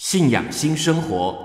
信仰新生活，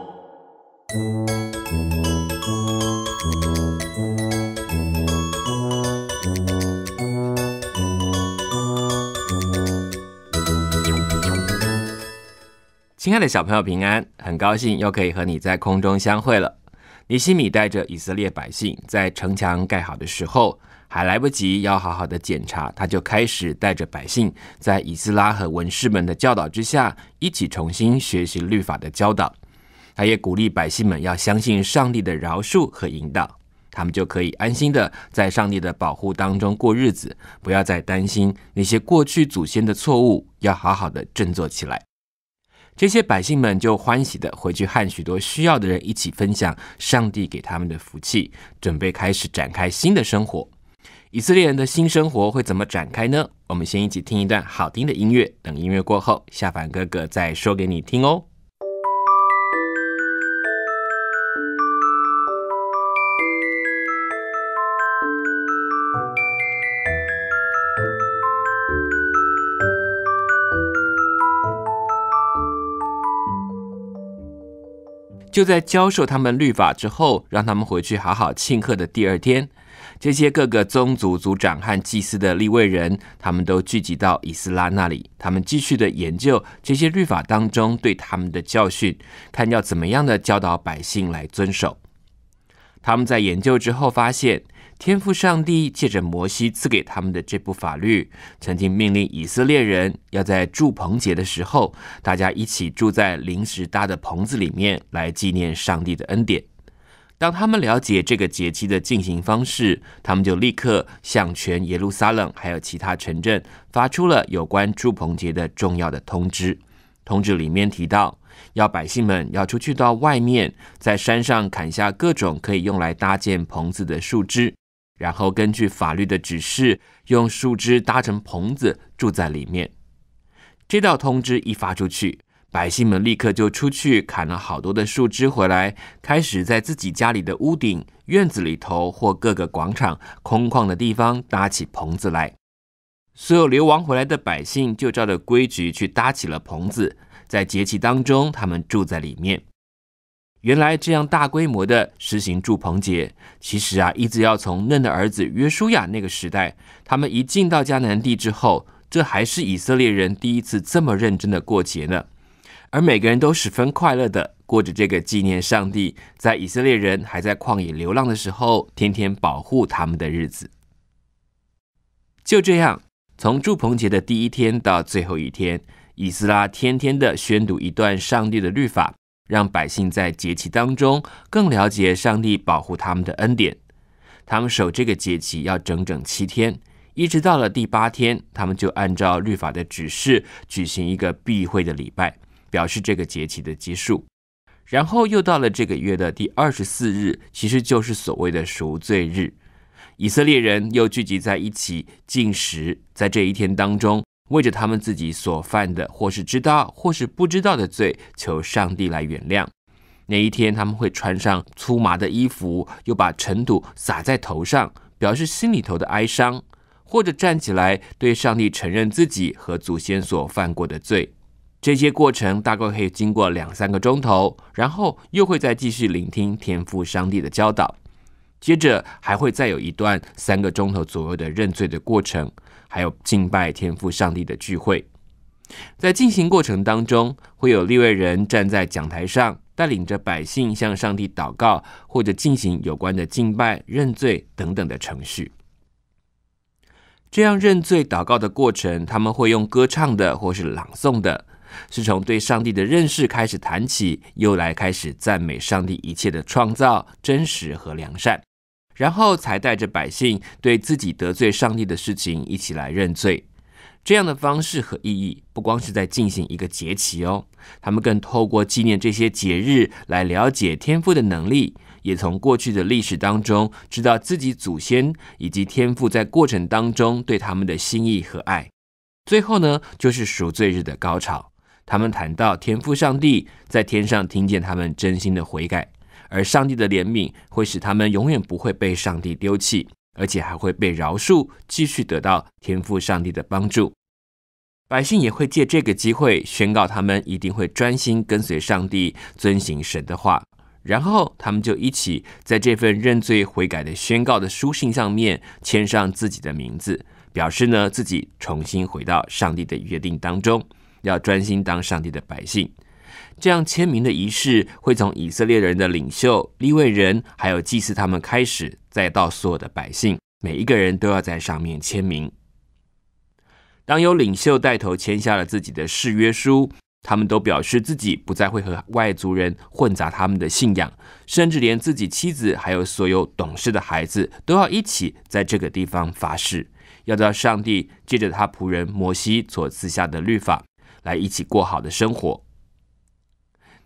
亲爱的小朋友，平安！很高兴又可以和你在空中相会了。尼西米带着以色列百姓，在城墙盖好的时候，还来不及要好好的检查，他就开始带着百姓，在以斯拉和文士们的教导之下，一起重新学习律法的教导。他也鼓励百姓们要相信上帝的饶恕和引导，他们就可以安心的在上帝的保护当中过日子，不要再担心那些过去祖先的错误，要好好的振作起来。这些百姓们就欢喜的回去，和许多需要的人一起分享上帝给他们的福气，准备开始展开新的生活。以色列人的新生活会怎么展开呢？我们先一起听一段好听的音乐，等音乐过后，下凡哥哥再说给你听哦。就在教授他们律法之后，让他们回去好好庆贺的第二天，这些各个宗族族长和祭司的立位人，他们都聚集到以斯拉那里。他们继续的研究这些律法当中对他们的教训，看要怎么样的教导百姓来遵守。他们在研究之后发现。天赋上帝借着摩西赐给他们的这部法律，曾经命令以色列人要在住棚节的时候，大家一起住在临时搭的棚子里面，来纪念上帝的恩典。当他们了解这个节期的进行方式，他们就立刻向全耶路撒冷还有其他城镇发出了有关住棚节的重要的通知。通知里面提到，要百姓们要出去到外面，在山上砍下各种可以用来搭建棚子的树枝。然后根据法律的指示，用树枝搭成棚子住在里面。这道通知一发出去，百姓们立刻就出去砍了好多的树枝回来，开始在自己家里的屋顶、院子里头或各个广场空旷的地方搭起棚子来。所有流亡回来的百姓就照着规矩去搭起了棚子，在节气当中他们住在里面。原来这样大规模的实行祝棚节，其实啊，一直要从嫩的儿子约书亚那个时代，他们一进到迦南地之后，这还是以色列人第一次这么认真的过节呢。而每个人都十分快乐的过着这个纪念上帝，在以色列人还在旷野流浪的时候，天天保护他们的日子。就这样，从祝棚节的第一天到最后一天，以斯拉天天的宣读一段上帝的律法。让百姓在节期当中更了解上帝保护他们的恩典，他们守这个节期要整整七天，一直到了第八天，他们就按照律法的指示举行一个闭会的礼拜，表示这个节期的结束。然后又到了这个月的第二十四日，其实就是所谓的赎罪日，以色列人又聚集在一起进食，在这一天当中。为着他们自己所犯的或是知道或是不知道的罪，求上帝来原谅。那一天，他们会穿上粗麻的衣服，又把尘土撒在头上，表示心里头的哀伤，或者站起来对上帝承认自己和祖先所犯过的罪。这些过程大概可以经过两三个钟头，然后又会再继续聆听天父上帝的教导。接着还会再有一段三个钟头左右的认罪的过程，还有敬拜天父上帝的聚会。在进行过程当中，会有立位人站在讲台上，带领着百姓向上帝祷告，或者进行有关的敬拜、认罪等等的程序。这样认罪祷告的过程，他们会用歌唱的或是朗诵的，是从对上帝的认识开始谈起，又来开始赞美上帝一切的创造、真实和良善。然后才带着百姓对自己得罪上帝的事情一起来认罪，这样的方式和意义不光是在进行一个节期哦，他们更透过纪念这些节日来了解天赋的能力，也从过去的历史当中知道自己祖先以及天赋在过程当中对他们的心意和爱。最后呢，就是赎罪日的高潮，他们谈到天赋上帝在天上听见他们真心的悔改。而上帝的怜悯会使他们永远不会被上帝丢弃，而且还会被饶恕，继续得到天赋上帝的帮助。百姓也会借这个机会宣告，他们一定会专心跟随上帝，遵行神的话。然后他们就一起在这份认罪悔改的宣告的书信上面签上自己的名字，表示呢自己重新回到上帝的约定当中，要专心当上帝的百姓。这样签名的仪式会从以色列人的领袖、立位人，还有祭祀他们开始，再到所有的百姓，每一个人都要在上面签名。当有领袖带头签下了自己的誓约书，他们都表示自己不再会和外族人混杂他们的信仰，甚至连自己妻子还有所有懂事的孩子都要一起在这个地方发誓，要到上帝借着他仆人摩西所赐下的律法来一起过好的生活。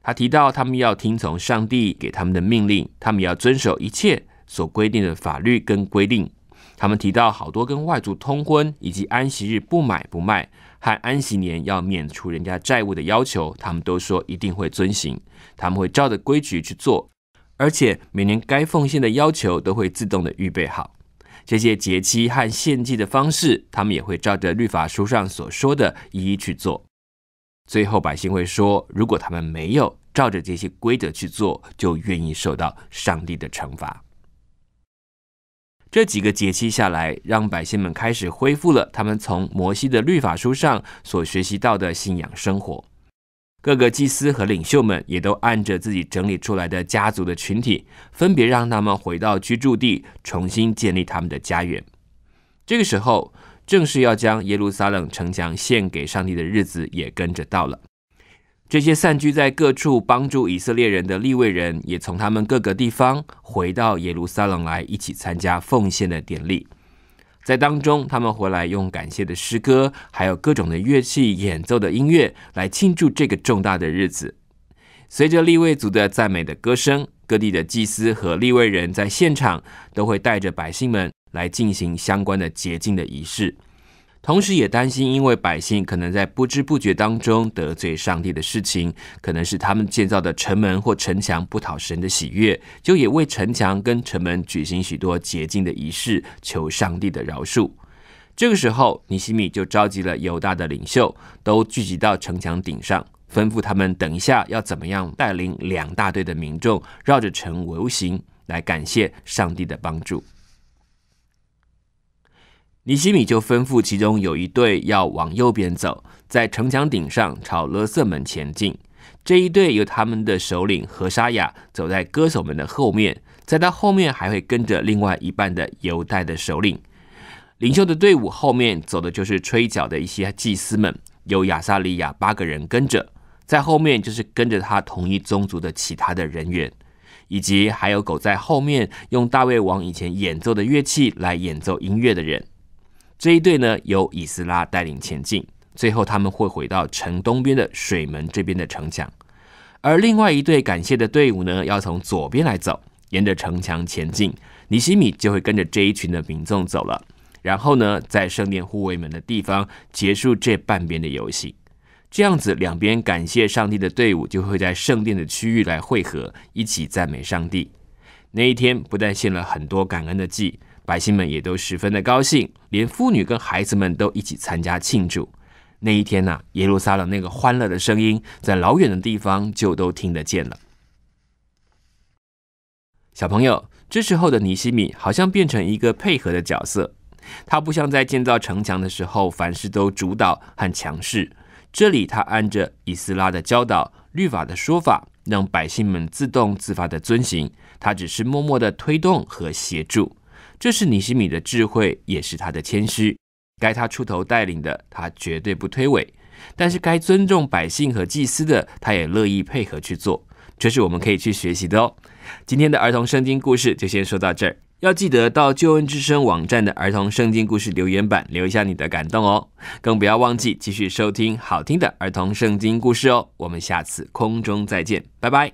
他提到，他们要听从上帝给他们的命令，他们也要遵守一切所规定的法律跟规定。他们提到好多跟外族通婚，以及安息日不买不卖，和安息年要免除人家债务的要求，他们都说一定会遵行，他们会照着规矩去做，而且每年该奉献的要求都会自动的预备好。这些节期和献祭的方式，他们也会照着律法书上所说的一一去做。最后，百姓会说，如果他们没有照着这些规则去做，就愿意受到上帝的惩罚。这几个节期下来，让百姓们开始恢复了他们从摩西的律法书上所学习到的信仰生活。各个祭司和领袖们也都按着自己整理出来的家族的群体，分别让他们回到居住地，重新建立他们的家园。这个时候。正是要将耶路撒冷城墙献给上帝的日子也跟着到了。这些散居在各处帮助以色列人的立位人，也从他们各个地方回到耶路撒冷来，一起参加奉献的典礼。在当中，他们回来用感谢的诗歌，还有各种的乐器演奏的音乐，来庆祝这个重大的日子。随着立位族的赞美的歌声，各地的祭司和立位人在现场都会带着百姓们。来进行相关的洁净的仪式，同时也担心，因为百姓可能在不知不觉当中得罪上帝的事情，可能是他们建造的城门或城墙不讨神的喜悦，就也为城墙跟城门举行许多洁净的仪式，求上帝的饶恕。这个时候，尼西米就召集了犹大的领袖，都聚集到城墙顶上，吩咐他们等一下要怎么样带领两大队的民众绕着城游行，来感谢上帝的帮助。尼希米就吩咐其中有一队要往右边走，在城墙顶上朝勒瑟门前进。这一队由他们的首领何沙雅走在歌手们的后面，在他后面还会跟着另外一半的犹太的首领。领袖的队伍后面走的就是吹角的一些祭司们，由亚萨利亚八个人跟着，在后面就是跟着他同一宗族的其他的人员，以及还有狗在后面用大卫王以前演奏的乐器来演奏音乐的人。这一队呢，由以斯拉带领前进，最后他们会回到城东边的水门这边的城墙。而另外一队感谢的队伍呢，要从左边来走，沿着城墙前进。尼西米就会跟着这一群的民众走了，然后呢，在圣殿护卫门的地方结束这半边的游戏。这样子，两边感谢上帝的队伍就会在圣殿的区域来汇合，一起赞美上帝。那一天不但献了很多感恩的祭。百姓们也都十分的高兴，连妇女跟孩子们都一起参加庆祝。那一天呢，耶路撒冷那个欢乐的声音，在老远的地方就都听得见了。小朋友，这时候的尼西米好像变成一个配合的角色，他不像在建造城墙的时候，凡事都主导和强势。这里他按着以斯拉的教导、律法的说法，让百姓们自动自发的遵行，他只是默默的推动和协助。这是尼西米的智慧，也是他的谦虚。该他出头带领的，他绝对不推诿；但是该尊重百姓和祭司的，他也乐意配合去做。这是我们可以去学习的哦。今天的儿童圣经故事就先说到这儿，要记得到救恩之声网站的儿童圣经故事留言板留下你的感动哦。更不要忘记继续收听好听的儿童圣经故事哦。我们下次空中再见，拜拜。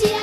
she